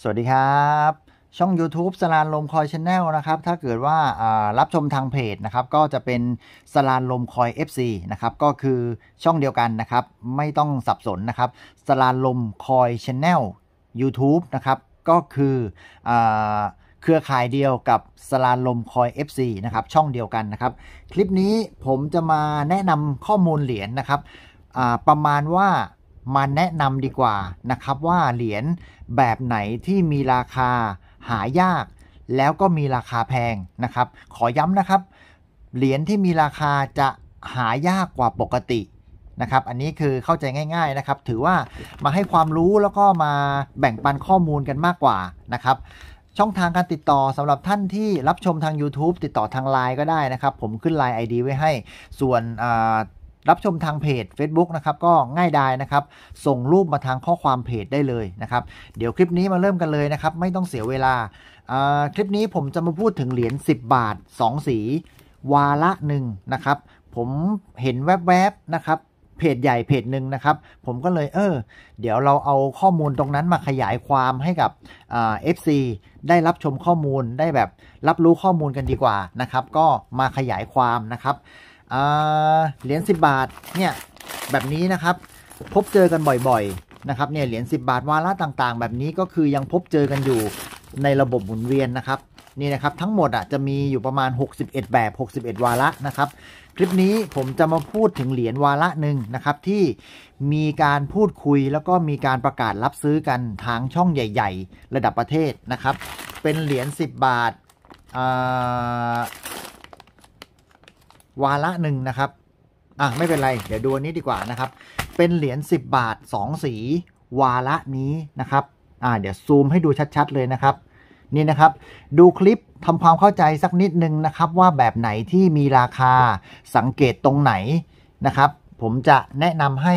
สวัสดีครับ ช่อง YouTube สลานลมคอยชาแนลนะครับ ถ้าเกิดว่ารับชมทางเพจนะครับ ก็จะเป็นสลานลมคอย FC นะครับก็คือช่องเดียวกันนะครับ ไม่ต้องสับสนนะครับสลานลมคอยชาแนล YouTube นะครับก็คืออเครือข่ายเดียวกับสลานลมคอย FC นะครับ ช่องเดียวกันนะครับ คลิปนี้ผมจะมาแนะนำข้อมูลเหรียญนะครับ ประมาณว่ามาแนะนำดีกว่านะครับว่าเหรียญแบบไหนที่มีราคาหายาก แล้วก็มีราคาแพงนะครับ ขอย้ำนะครับ เหรียญที่มีราคาจะหายากกว่าปกตินะครับ อันนี้คือเข้าใจง่าย ๆ นะครับ ถือว่ามาให้ความรู้แล้วก็มาแบ่งปันข้อมูลกันมากกว่านะครับ ช่องทางการติดต่อสำหรับท่านที่รับชมทาง YouTube ติดต่อทาง Line ก็ได้นะครับ ผมขึ้น Line ID ไว้ให้ส่วนรับชมทางเพจ Facebook นะครับก็ง่ายดายนะครับ ส่งรูปมาทางข้อความเพจได้เลยนะครับ เดี๋ยวคลิปนี้มาเริ่มกันเลยนะครับ ไม่ต้องเสียเวลา คลิปนี้ผมจะมาพูดถึงเหรียญ10 บาท 2 สี วาละหนึ่งนะครับ ผมเห็นแวบๆนะครับ เพจใหญ่เพจหนึ่งนะครับ ผมก็เลยเออ เดี๋ยวเราเอาข้อมูลตรงนั้นมาขยายความให้กับเอฟซีได้รับชมข้อมูลได้แบบรับรู้ข้อมูลกันดีกว่านะครับ ก็มาขยายความนะครับเหรียญ10 บาท เนี่ยแบบนี้นะครับ พบเจอกันบ่อยๆนะครับเนี่ยเหรียญ10 บาทวาระต่างๆ แบบนี้ก็คือยังพบเจอกันอยู่ในระบบหมุนเวียนนะครับนี่นะครับทั้งหมดอ่ะจะมีอยู่ประมาณ 61 แบบ 61 วาระนะครับคลิปนี้ผมจะมาพูดถึงเหรียญวาระหนึ่งนะครับที่มีการพูดคุยแล้วก็มีการประกาศรับซื้อกันทางช่องใหญ่ๆ ระดับประเทศนะครับเป็นเหรียญ10 บาทวาระหนึ่งนะครับ อ่ะ ไม่เป็นไร เดี๋ยวดูอันนี้ดีกว่านะครับ เป็นเหรียญ10 บาท 2 สี วาระนี้นะครับ อ่าเดี๋ยวซูมให้ดูชัดๆ เลยนะครับ นี่นะครับดูคลิปทำความเข้าใจสักนิดนึงนะครับว่าแบบไหนที่มีราคาสังเกตตรงไหนนะครับ ผมจะแนะนำให้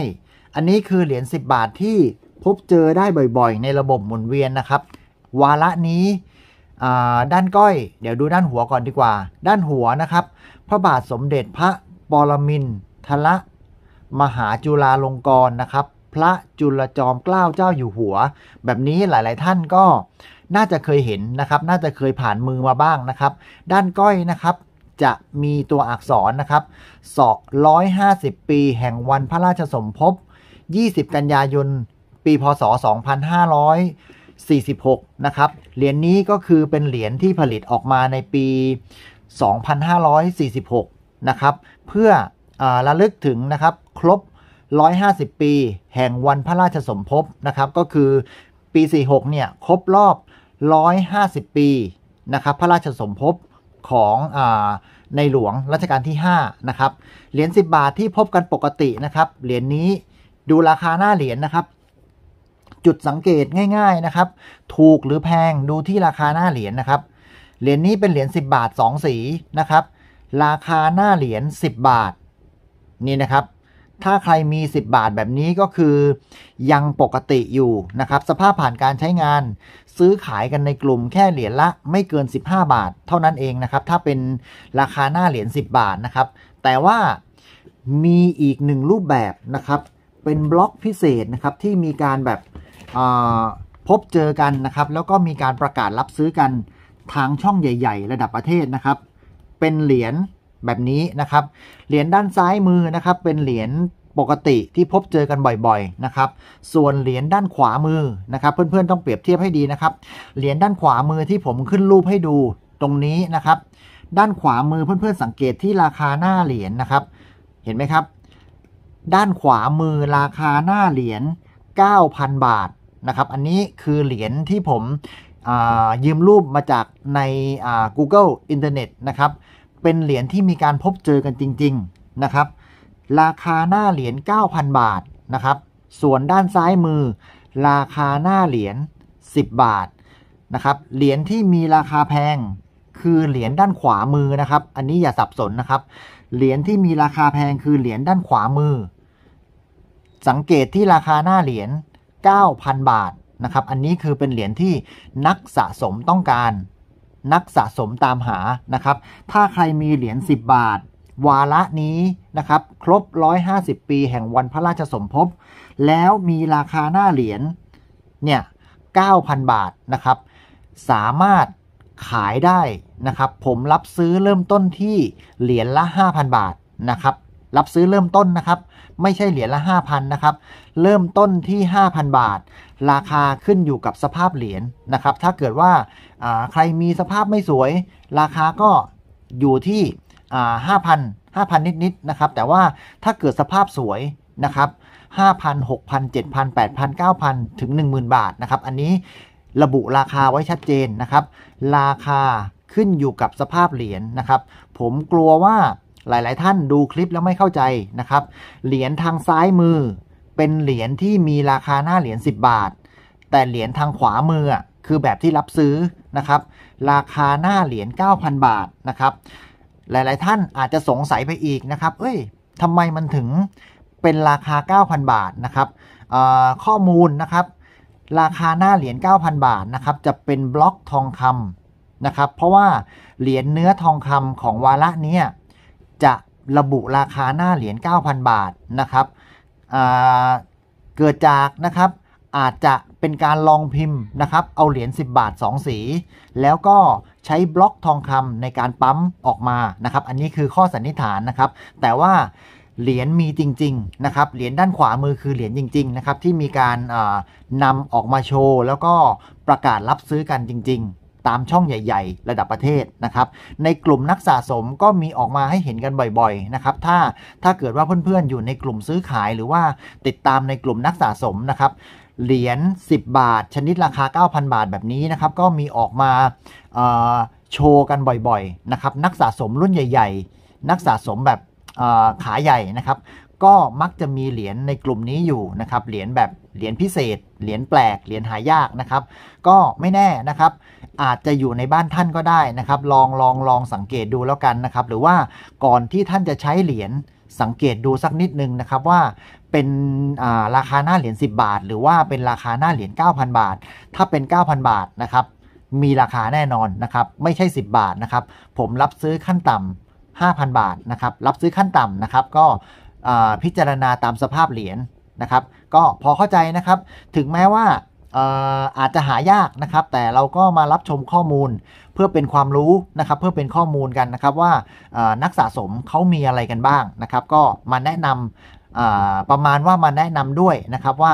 อันนี้คือเหรียญ10 บาทที่พบเจอได้บ่อยๆในระบบหมุนเวียนนะครับ วาระนี้ด้านก้อย เดี๋ยวดูด้านหัวก่อนดีกว่า ด้านหัวนะครับ พระบาทสมเด็จพระปรมินทรมหาจุฬาลงกรณ์นะครับ พระจุลจอมเกล้าเจ้าอยู่หัว แบบนี้หลายๆ ท่านก็น่าจะเคยเห็นนะครับ น่าจะเคยผ่านมือมาบ้างนะครับ ด้านก้อยนะครับจะมีตัวอักษรนะครับสอกสิบปีแห่งวันพระราชสมภพ20 กันยายน ปีพศ2500 46 นะครับ เหรียญนนี้ก็คือเป็นเหรียญที่ผลิตออกมาในปี 2546 นะครับ เพื่ออระลึกถึงนะครับ ครบ 150 ปี แห่งวันพระราชสมภพนะครับ ก็คือปี 46 เนี่ย ครบรอบ 150 ปีนะครับพระราชสมภพของอในหลวงรัชกาลที่ 5 นะครับ เหรียญ10 บาทที่พบกันปกตินะครับ เหรียญนนี้ดูราคาหน้าเหรียญนะครับจุดสังเกตง่าย ๆ นะครับ ถูกหรือแพงดูที่ราคาหน้าเหรียญนะครับ เหรียญนี้เป็นเหรียญ10 บาท 2 สีนะครับ ราคาหน้าเหรียญ10 บาท นี่ นะครับ ถ้าใครมี 10 บาทแบบนี้ก็คือยังปกติอยู่นะครับสภาพผ่านการใช้งานซื้อขายกันในกลุ่มแค่เหรียญละไม่เกิน 15 บาทเท่านั้นเองนะครับถ้าเป็นราคาหน้าเหรียญ10 บาทนะครับแต่ว่ามีอีกหนึ่งรูปแบบนะครับเป็นบล็อกพิเศษนะครับที่มีการแบบพบเจอกันนะครับ แล้วก็มีการประกาศรับซื้อกันทางช่องใหญ่ ๆ ระดับประเทศนะครับ เป็นเหรียญแบบนี้นะครับ เหรียญด้านซ้ายมือนะครับ เป็นเหรียญปกติที่พบเจอกันบ่อย ๆ นะครับ ส่วนเหรียญด้านขวามือนะครับเพื่อนๆต้องเปรียบเทียบให้ดีนะครับ เหรียญด้านขวามือที่ผมขึ้นรูปให้ดูตรงนี้นะครับ ด้านขวามือเพื่อนๆสังเกตที่ราคาหน้าเหรียญนะครับ เห็นไหมครับ ด้านขวามือราคาหน้าเหรียญ9,000 บาท นะครับ อันนี้คือเหรียญที่ผมยืมรูปมาจากใน Google Internet นะครับ เป็นเหรียญที่มีการพบเจอกันจริงๆ นะครับ ราคาหน้าเหรียญ 9,000 บาท นะครับ ส่วนด้านซ้ายมือ ราคาหน้าเหรียญ 10 บาท นะครับ เหรียญที่มีราคาแพงคือเหรียญด้านขวามือ นะครับ อันนี้อย่าสับสนนะครับ เหรียญที่มีราคาแพงคือเหรียญด้านขวามือสังเกตที่ราคาหน้าเหรียญ 9,000 บาท นะครับ อันนี้คือเป็นเหรียญที่นักสะสมต้องการ นักสะสมตามหา นะครับ ถ้าใครมีเหรียญ 10 บาท วาระนี้ นะครับ ครบ 150 ปีแห่งวันพระราชสมภพ แล้วมีราคาหน้าเหรียญ เนี่ย 9,000 บาท นะครับ สามารถขายได้นะครับ ผมรับซื้อเริ่มต้นที่เหรียญละ 5,000 บาท นะครับ รับซื้อเริ่มต้นนะครับไม่ใช่เหรียญละ 5,000นะครับ เริ่มต้นที่ 5,000 บาท ราคาขึ้นอยู่กับสภาพเหรียญนนะครับ ถ้าเกิดว่าใครมีสภาพไม่สวย ราคาก็อยู่ที่5,000 5,000 นิดๆนะครับ แต่ว่าถ้าเกิดสภาพสวยนะครับ5,000 6,000 7,000 8,000 9,000ถึง 10,000 บาทนะครับ อันนี้ระบุราคาไว้ชัดเจนนะครับ ราคาขึ้นอยู่กับสภาพเหรียญนะครับ ผมกลัวว่าหลายๆท่านดูคลิปแล้วไม่เข้าใจนะครับ เหรียญทางซ้ายมือ เป็นเหรียญที่มีราคาหน้าเหรียญ10 บาท แต่เหรียญทางขวามือคือแบบที่รับซื้อนะครับ ราคาหน้าเหรียญ9,000 บาทนะครับ หลายๆท่านอาจจะสงสัยไปอีกนะครับ เอ้ยทำไมมันถึงเป็นราคา 9,000 บาทนะครับ ข้อมูลนะครับ ราคาหน้าเหรียญ9,000 บาทนะครับ จะเป็นบล็อกทองคำนะครับ เพราะว่าเหรียญเนื้อทองคำของวาระนี้จะระบุราคาหน้าเหรียญ9,000 บาท นะครับ เกิดจากนะครับอาจจะเป็นการลองพิมพ์นะครับเอาเหรียญ10 บาท 2 สี แล้วก็ใช้บล็อกทองคำในการปั๊มออกมานะครับอันนี้คือข้อสันนิษฐานนะครับ แต่ว่า เหรียญมีจริงๆนะครับเหรียญด้านขวามือคือเหรียญจริงๆนะครับที่มีการนำออกมาโชว์แล้วก็ประกาศรับซื้อกันจริง ๆตามช่องใหญ่ๆระดับประเทศนะครับในกลุ่มนักสะสมก็มีออกมาให้เห็นกันบ่อยๆนะครับถ้าถ้าเกิดว่าเพื่อนๆอยู่ในกลุ่มซื้อขายหรือว่าติดตามในกลุ่มนักสะสมนะครับเหรียญ10 บาท ชนิดราคา 9,000 บาทแบบนี้นะครับก็มีออกมาโชว์กันบ่อยๆนะครับนักสะสมรุ่นใหญ่ ๆ นักสะสมแบบขาใหญ่นะครับ ก็มักจะมีเหรียญในกลุ่มนี้อยู่นะครับเหรียญแบบเหรียญพิเศษ เหรียญแปลก เหรียญหายากนะครับ ก็ไม่แน่นะครับ อาจจะอยู่ในบ้านท่านก็ได้นะครับ ลองลองลองสังเกตดูแล้วกันนะครับ หรือว่าก่อนที่ท่านจะใช้เหรียญ สังเกตดูสักนิดนึงนะครับว่า เป็นราคาหน้าเหรียญ10 บาท หรือว่าเป็นราคาหน้าเหรียญ9,000 บาท ถ้าเป็น 9,000 บาทนะครับ มีราคาแน่นอนนะครับ ไม่ใช่ 10 บาทนะครับ ผมรับซื้อขั้นต่ำ5,000 บาทนะครับ รับซื้อขั้นต่ำนะครับ ก็พิจารณาตามสภาพเหรียญนะครับก็พอเข้าใจนะครับถึงแม้ว่าอาจจะหายากนะครับ แต่เราก็มารับชมข้อมูลเพื่อเป็นความรู้นะครับเพื่อเป็นข้อมูลกันนะครับ ว่านักสะสมเขามีอะไรกันบ้างนะครับก็มาแนะนำประมาณว่ามาแนะนำด้วยนะครับว่า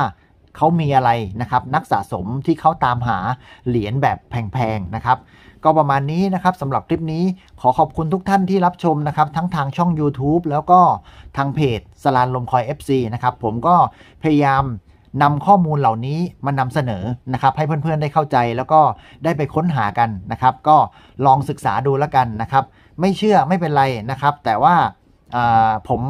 เขามีอะไรนะครับนักสะสมที่เขาตามหาเหรียญแบบแพงๆนะครับก็ประมาณนี้นะครับสำหรับคลิปนี้ขอขอบคุณทุกท่านที่รับชมนะครับทั้งทางช่อง YouTube แล้วก็ทางเพจสลานลมคอย FC นะครับผมก็พยายามนำข้อมูลเหล่านี้มานำเสนอนะครับ ให้เพื่อนๆได้เข้าใจแล้วก็ได้ไปค้นหากันนะครับ ก็ลองศึกษาดูแล้วกันนะครับ ไม่เชื่อไม่เป็นไรนะครับ แต่ว่าผม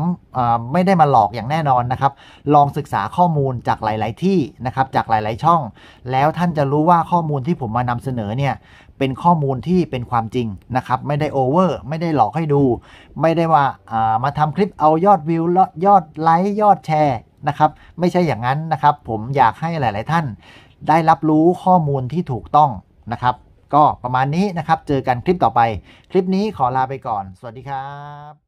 ไม่ได้มาหลอกอย่างแน่นอนนะครับ ลองศึกษาข้อมูลจากหลาย ๆที่นะครับ จากหลาย ๆช่อง แล้วท่านจะรู้ว่าข้อมูลที่ผมมานำเสนอเนี่ย เป็นข้อมูลที่เป็นความจริงนะครับ ไม่ได้โอเวอร์ ไม่ได้หลอกให้ดู ไม่ได้ว่าามาทำคลิปเอายอดวิว ยอดไลค์ ยอดแชร์นะครับ ไม่ใช่อย่างนั้นนะครับ ผมอยากให้หลาย ๆ ท่าน ได้รับรู้ข้อมูลที่ถูกต้องนะครับ ก็ประมาณนี้นะครับ เจอกันคลิปต่อไป คลิปนี้ขอลาไปก่อน สวัสดีครับ